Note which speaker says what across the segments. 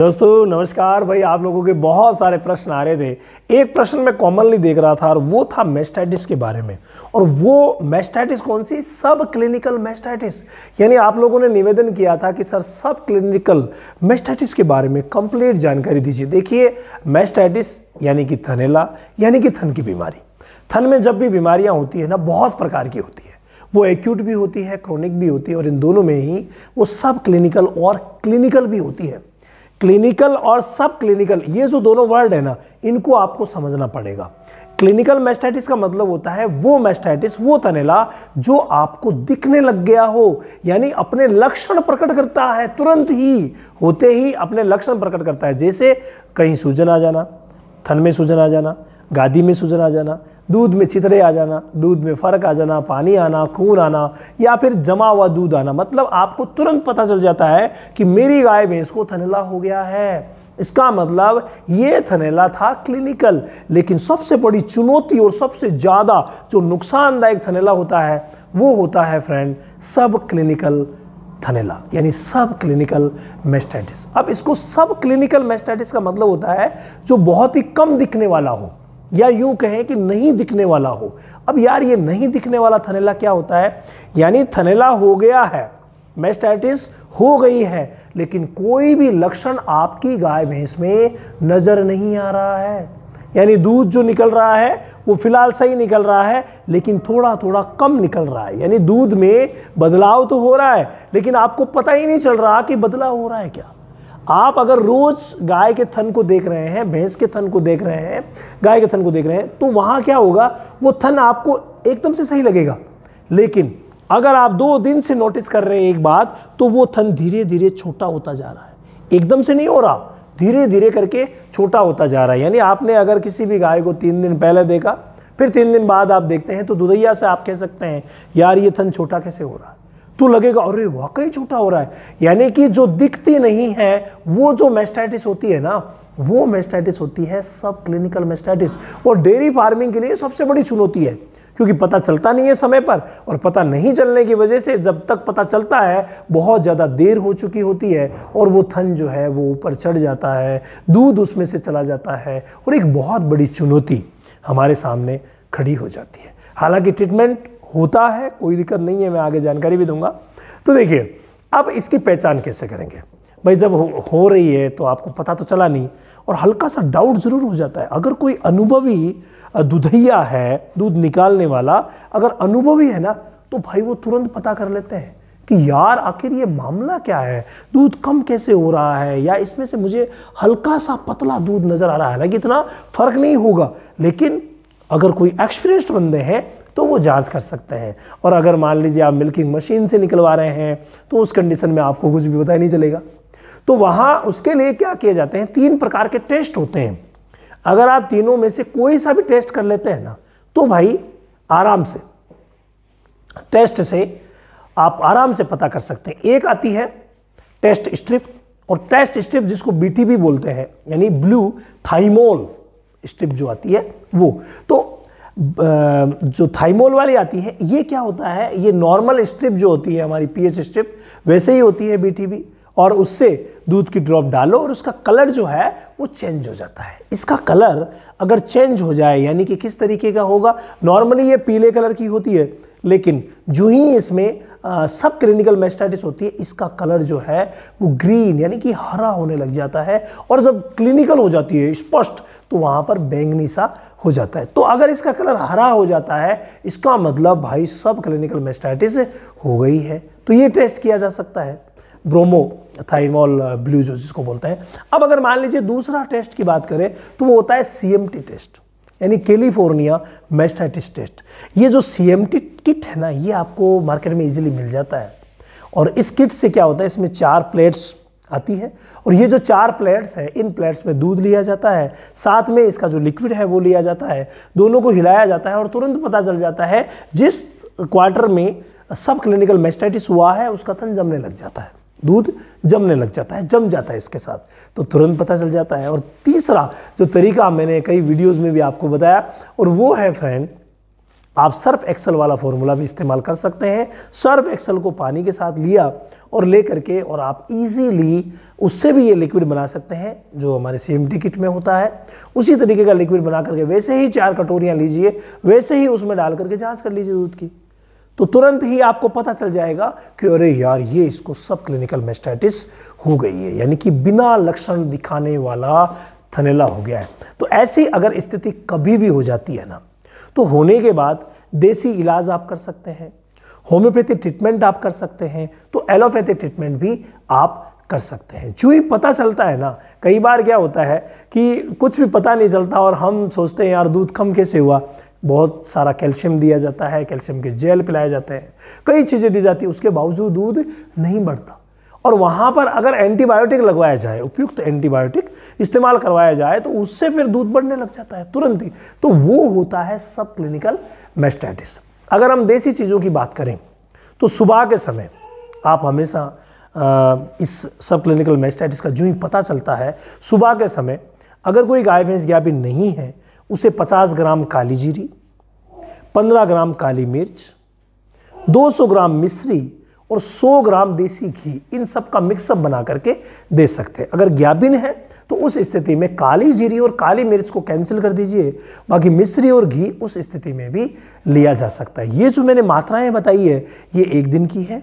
Speaker 1: दोस्तों नमस्कार भाई आप लोगों के बहुत सारे प्रश्न आ रहे थे एक प्रश्न मैं कॉमनली देख रहा था और वो था मेस्टाइटिस के बारे में और वो मेस्टाइटिस कौन सी सब क्लिनिकल मेस्टाइटिस यानी आप लोगों ने निवेदन किया था कि सर सब क्लिनिकल मेस्टाइटिस के बारे में कंप्लीट जानकारी दीजिए देखिए मेस्टाइटिस यानी कि थनेला यानी कि थन की बीमारी थन में जब भी बीमारियाँ होती है ना बहुत प्रकार की होती है वो एक्यूट भी होती है क्रोनिक भी होती है और इन दोनों में ही वो सब क्लिनिकल और क्लिनिकल भी होती है क्लिनिकल और सब क्लिनिकल ये जो दोनों वर्ड है ना इनको आपको समझना पड़ेगा क्लिनिकल मेस्टाइटिस का मतलब होता है वो मेस्टाइटिस वो तनेला जो आपको दिखने लग गया हो यानी अपने लक्षण प्रकट करता है तुरंत ही होते ही अपने लक्षण प्रकट करता है जैसे कहीं सूजन आ जाना थन में सूजन आ जाना गादी में सूजन आ जाना दूध में चितरे आ जाना दूध में फ़र्क आ जाना पानी आना खून आना या फिर जमा हुआ दूध आना मतलब आपको तुरंत पता चल जाता है कि मेरी गाय भैंस को थनेला हो गया है इसका मतलब ये थनेला था क्लिनिकल लेकिन सबसे बड़ी चुनौती और सबसे ज़्यादा जो नुकसानदायक थनेला होता है वो होता है फ्रेंड सब क्लिनिकल थनेला यानी सब क्लिनिकल मेस्टाइटिस अब इसको सब क्लिनिकल मेस्टाइटिस का मतलब होता है जो बहुत ही कम दिखने वाला हो या यूं कहें कि नहीं दिखने वाला हो अब यार ये नहीं दिखने वाला थनेला क्या होता है यानी थनेला हो गया है मेस्टाइटिस हो गई है लेकिन कोई भी लक्षण आपकी गाय भैंस में नज़र नहीं आ रहा है यानी दूध जो निकल रहा है वो फिलहाल सही निकल रहा है लेकिन थोड़ा थोड़ा कम निकल रहा है यानी दूध में बदलाव तो हो रहा है लेकिन आपको पता ही नहीं चल रहा कि बदलाव हो रहा है क्या आप अगर रोज गाय के थन को देख रहे हैं भैंस के थन को देख रहे हैं गाय के थन को देख रहे हैं तो वहाँ क्या होगा वो थन आपको एकदम से सही लगेगा लेकिन अगर आप दो दिन से नोटिस कर रहे हैं एक बात तो वो थन धीरे धीरे छोटा होता जा रहा है एकदम से नहीं हो रहा धीरे धीरे करके छोटा होता जा रहा है यानी आपने अगर किसी भी गाय को तीन दिन पहले देखा फिर तीन दिन बाद आप देखते हैं तो दुदैया से आप कह सकते हैं यार ये थन छोटा कैसे हो रहा है तो लगेगा अरे वाकई छोटा हो रहा है यानी कि जो दिखती नहीं है वो जो मेस्टाइटिस होती है ना वो मेस्टाइटिस होती है सब क्लिनिकल मेस्टाइटिस और डेयरी फार्मिंग के लिए सबसे बड़ी चुनौती है क्योंकि पता चलता नहीं है समय पर और पता नहीं चलने की वजह से जब तक पता चलता है बहुत ज़्यादा देर हो चुकी होती है और वो थन जो है वो ऊपर चढ़ जाता है दूध उसमें से चला जाता है और एक बहुत बड़ी चुनौती हमारे सामने खड़ी हो जाती है हालांकि ट्रीटमेंट होता है कोई दिक्कत नहीं है मैं आगे जानकारी भी दूंगा तो देखिए अब इसकी पहचान कैसे करेंगे भाई जब हो, हो रही है तो आपको पता तो चला नहीं और हल्का सा डाउट ज़रूर हो जाता है अगर कोई अनुभवी दुधैया है दूध निकालने वाला अगर अनुभवी है ना तो भाई वो तुरंत पता कर लेते हैं कि यार आखिर ये मामला क्या है दूध कम कैसे हो रहा है या इसमें से मुझे हल्का सा पतला दूध नज़र आ रहा है ना कि इतना फ़र्क नहीं होगा लेकिन अगर कोई एक्सपीरियंस्ड बंदे हैं तो वो जांच कर सकते हैं और अगर मान लीजिए आप मिल्किंग मशीन से निकलवा रहे हैं तो उस कंडीशन में आपको कुछ भी पता नहीं चलेगा तो वहाँ उसके लिए क्या किए जाते हैं तीन प्रकार के टेस्ट होते हैं अगर आप तीनों में से कोई सा भी टेस्ट कर लेते हैं ना तो भाई आराम से टेस्ट से आप आराम से पता कर सकते हैं एक आती है टेस्ट स्ट्रिप और टेस्ट स्ट्रिप जिसको बीटीबी बोलते हैं यानी ब्लू थाइमोल स्ट्रिप जो आती है वो तो जो थाइमोल वाली आती है ये क्या होता है ये नॉर्मल स्ट्रिप जो होती है हमारी पीएच स्ट्रिप वैसे ही होती है बीटीबी और उससे दूध की ड्रॉप डालो और उसका कलर जो है वो चेंज हो जाता है इसका कलर अगर चेंज हो जाए यानी कि किस तरीके का होगा नॉर्मली ये पीले कलर की होती है लेकिन जो ही इसमें सब क्लिनिकल मेस्टाइटिस होती है इसका कलर जो है वो ग्रीन यानी कि हरा होने लग जाता है और जब क्लिनिकल हो जाती है स्पष्ट तो वहाँ पर बैंगनी सा हो जाता है तो अगर इसका कलर हरा हो जाता है इसका मतलब भाई सब क्लिनिकल मेस्टाइटिस हो गई है तो ये टेस्ट किया जा सकता है ब्रोमो थाइमॉल ब्लू जो जिसको बोलते हैं अब अगर मान लीजिए दूसरा टेस्ट की बात करें तो वो होता है सी टेस्ट यानी कैलिफोर्निया मेस्टाइटिस टेस्ट ये जो सी किट है ना ये आपको मार्केट में इजीली मिल जाता है और इस किट से क्या होता है इसमें चार प्लेट्स आती है और ये जो चार प्लेट्स हैं इन प्लेट्स में दूध लिया जाता है साथ में इसका जो लिक्विड है वो लिया जाता है दोनों को हिलाया जाता है और तुरंत पता चल जाता है जिस क्वार्टर में सब क्लिनिकल मेस्टाइटिस हुआ है उसका तन जमने लग जाता है दूध जमने लग जाता है जम जाता है इसके साथ तो तुरंत पता चल जाता है और तीसरा जो तरीका मैंने कई वीडियोज़ में भी आपको बताया और वो है फ्रेंड आप सर्फ एक्सल वाला फॉर्मूला भी इस्तेमाल कर सकते हैं सर्फ एक्सल को पानी के साथ लिया और ले करके और आप इजीली उससे भी ये लिक्विड बना सकते हैं जो हमारे सी किट में होता है उसी तरीके का लिक्विड बना करके वैसे ही चार कटोरियाँ लीजिए वैसे ही उसमें डाल करके जाँच कर लीजिए दूध की तो तुरंत ही आपको पता चल जाएगा कि अरे यार ये इसको सब क्लिनिकल मेस्टाइटिस हो गई है यानी कि बिना लक्षण दिखाने वाला थनेला हो गया है तो ऐसी अगर स्थिति कभी भी हो जाती है ना तो होने के बाद देसी इलाज आप कर सकते हैं होम्योपैथी ट्रीटमेंट आप कर सकते हैं तो एलोपैथी ट्रीटमेंट भी आप कर सकते हैं जो ही पता चलता है ना कई बार क्या होता है कि कुछ भी पता नहीं चलता और हम सोचते हैं यार दूध कम कैसे हुआ बहुत सारा कैल्शियम दिया जाता है कैल्शियम के जेल पिलाए जाते हैं कई चीज़ें दी जाती है उसके बावजूद दूध नहीं बढ़ता और वहाँ पर अगर एंटीबायोटिक लगवाया जाए उपयुक्त तो एंटीबायोटिक इस्तेमाल करवाया जाए तो उससे फिर दूध बढ़ने लग जाता है तुरंत ही तो वो होता है सब क्लिनिकल मेस्टाइटिस अगर हम देसी चीज़ों की बात करें तो सुबह के समय आप हमेशा इस सब क्लिनिकल मेस्टाइटिस का जो ही पता चलता है सुबह के समय अगर कोई गाय भैंस गाय भी नहीं है उसे 50 ग्राम काली जीरी 15 ग्राम काली मिर्च 200 ग्राम मिश्री और 100 ग्राम देसी घी इन सब का मिक्सअप बना करके दे सकते हैं अगर ज्ञाबिन है तो उस स्थिति में काली जीरी और काली मिर्च को कैंसिल कर दीजिए बाकी मिश्री और घी उस स्थिति में भी लिया जा सकता है ये जो मैंने मात्राएं बताई है ये एक दिन की है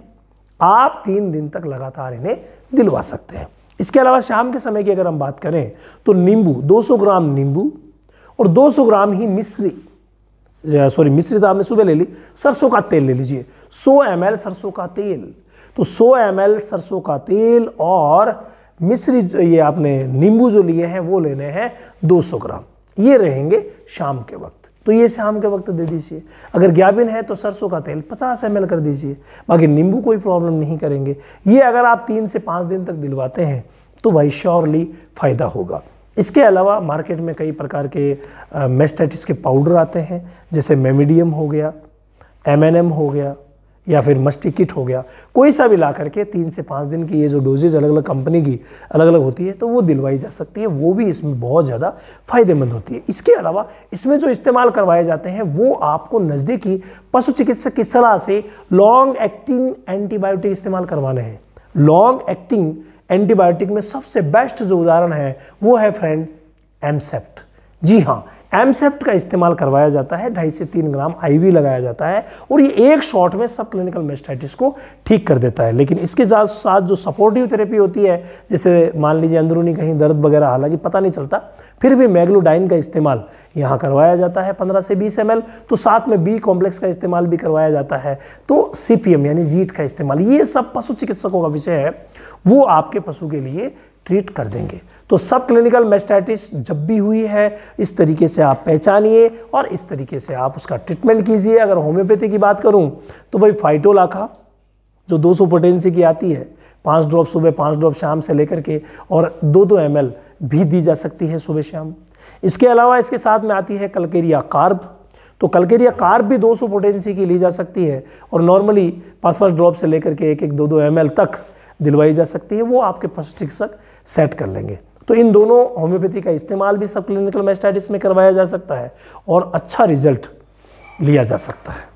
Speaker 1: आप तीन दिन तक लगातार इन्हें दिलवा सकते हैं इसके अलावा शाम के समय की अगर हम बात करें तो नींबू 200 ग्राम नींबू और 200 ग्राम ही मिश्री सॉरी मिश्री तो आपने सुबह ले ली सरसों का तेल ले लीजिए 100 एम सरसों का तेल तो 100 एम सरसों का तेल और मिश्री ये आपने नींबू जो लिए हैं वो लेने हैं 200 ग्राम ये रहेंगे शाम के वक्त तो ये शाम के वक्त दे दीजिए अगर ग्याबिन है तो सरसों का तेल 50 एम कर दीजिए बाकी नींबू कोई प्रॉब्लम नहीं करेंगे ये अगर आप तीन से पाँच दिन तक दिलवाते हैं तो भाई श्योरली फ़ायदा होगा इसके अलावा मार्केट में कई प्रकार के मेस्टाइटिस के पाउडर आते हैं जैसे मेमिडियम हो गया एम हो गया या फिर मस्टिकिट हो गया कोई सा भी ला करके तीन से पाँच दिन की ये जो डोजेज अलग अलग कंपनी की अलग अलग होती है तो वो दिलवाई जा सकती है वो भी इसमें बहुत ज़्यादा फायदेमंद होती है इसके अलावा इसमें जो इस्तेमाल करवाए जाते हैं वो आपको नज़दीकी पशु चिकित्सक की सलाह से लॉन्ग एक्टिंग एंटीबायोटिक इस्तेमाल करवाने हैं लॉन्ग एक्टिंग एंटीबायोटिक में सबसे बेस्ट जो उदाहरण है वो है फ्रेंड एमसेप्ट जी हाँ एमसेफ्ट का इस्तेमाल करवाया जाता है ढाई से तीन ग्राम आईवी लगाया जाता है और ये एक शॉट में सब क्लिनिकल मेस्टाइटिस को ठीक कर देता है लेकिन इसके साथ साथ जो सपोर्टिव थेरेपी होती है जैसे मान लीजिए अंदरूनी कहीं दर्द वगैरह हालांकि पता नहीं चलता फिर भी मैग्लोडाइन का इस्तेमाल यहाँ करवाया जाता है पंद्रह से बीस एम तो साथ में बी कॉम्प्लेक्स का इस्तेमाल भी करवाया जाता है तो सी यानी जीट का इस्तेमाल ये सब पशु चिकित्सकों का विषय है वो आपके पशु के लिए ट्रीट कर देंगे तो सब क्लिनिकल मेस्टाइटिस जब भी हुई है इस तरीके से आप पहचानिए और इस तरीके से आप उसका ट्रीटमेंट कीजिए अगर होम्योपैथी की बात करूं तो भाई फाइटोलाखा जो 200 सौ पोटेंसी की आती है पाँच ड्रॉप सुबह पाँच ड्रॉप शाम से लेकर के और दो दो एम भी दी जा सकती है सुबह शाम इसके अलावा इसके साथ में आती है कलकेरिया कार्ब तो कलकेरिया कार्ब भी 200 पोटेंसी की ली जा सकती है और नॉर्मली पाँच पाँच ड्रॉप से लेकर के एक एक दो दो एम तक दिलवाई जा सकती है वो आपके पशु चिकित्सक सेट कर लेंगे तो इन दोनों होम्योपैथी का इस्तेमाल भी सब क्लिनिकल मैस्टाइटिस में करवाया जा सकता है और अच्छा रिजल्ट लिया जा सकता है